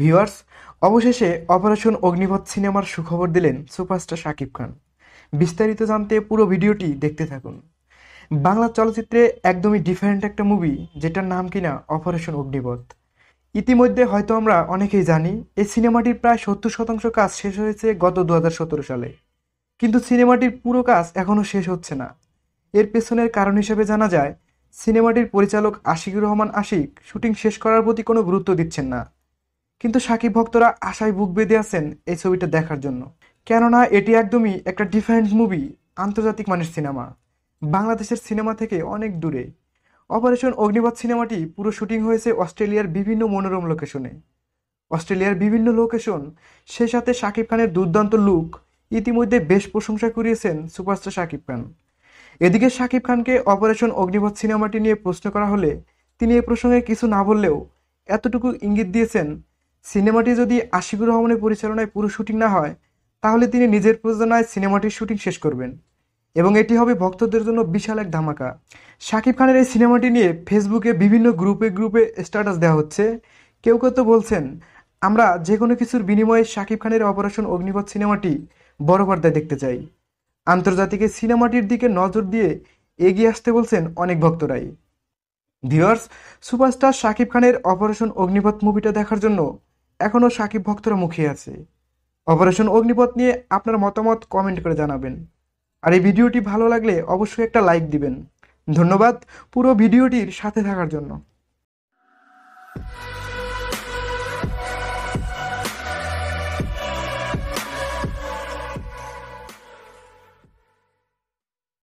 viewers অবশেষে operation Agnipath সিনেমার সুখবর দিলেন সুপারস্টার শাকিব খান বিস্তারিত জানতে পুরো ভিডিওটি দেখতে থাকুন বাংলা চলচ্চিত্রে একদমই ডিফারেন্ট একটা মুভি যেটার নাম কিনা অপারেশন অগ্নিপথ ইতিমধ্যে হয়তো আমরা অনেকেই জানি এই সিনেমাটির প্রায় সত্তর শতাংশ কাজ শেষ হয়েছে গত দু সালে কিন্তু সিনেমাটির পুরো কাজ এখনও শেষ হচ্ছে না এর পেছনের কারণ হিসেবে জানা যায় সিনেমাটির পরিচালক আশিকুর রহমান আশিক শুটিং শেষ করার প্রতি কোনো গুরুত্ব দিচ্ছেন না কিন্তু সাকিব ভক্তরা আশায় বুক বেঁধে আছেন এই ছবিটা দেখার জন্য কেননা এটি একদমই একটা ডিফারেন্ট মুভি আন্তর্জাতিক মানের সিনেমা বাংলাদেশের সিনেমা থেকে অনেক দূরে অপারেশন অগ্নিবাদ সিনেমাটি পুরো শুটিং হয়েছে অস্ট্রেলিয়ার বিভিন্ন মনোরম লোকেশনে অস্ট্রেলিয়ার বিভিন্ন লোকেশন সে সাথে শাকিব খানের দুর্দান্ত লুক ইতিমধ্যে বেশ প্রশংসা করিয়েছেন সুপারস্টার শাকিব খান এদিকে শাকিব খানকে অপারেশন অগ্নিপথ সিনেমাটি নিয়ে প্রশ্ন করা হলে তিনি এ প্রসঙ্গে কিছু না বললেও এতটুকু ইঙ্গিত দিয়েছেন সিনেমাটি যদি আশিকুর রহমানের পরিচালনায় পুরো শুটিং না হয় তাহলে তিনি নিজের প্রযোজনায় সিনেমাটির শুটিং শেষ করবেন এবং এটি হবে ভক্তদের জন্য বিশাল এক ধামাকা শাকিব খানের এই সিনেমাটি নিয়ে ফেসবুকে বিভিন্ন গ্রুপে গ্রুপে স্ট্যাটাস দেওয়া হচ্ছে কেউ কেউ তো বলছেন আমরা যে কোনো কিছুর বিনিময়ে শাকিব খানের অপারেশন অগ্নিপথ সিনেমাটি বড় পর্দায় দেখতে চাই আন্তর্জাতিকে সিনেমাটির দিকে নজর দিয়ে এগিয়ে আসতে বলছেন অনেক ভক্তরাই ভিওয়ার্স সুপারস্টার শাকিব খানের অপারেশন অগ্নিপথ মুভিটা দেখার জন্য এখনও সাকিব ভক্তরা মুখে আছে অপারেশন অগ্নিপথ নিয়ে আপনার মতামত কমেন্ট করে জানাবেন আর এই ভিডিওটি ভালো লাগলে অবশ্যই একটা লাইক দিবেন ধন্যবাদ পুরো ভিডিওটির সাথে থাকার জন্য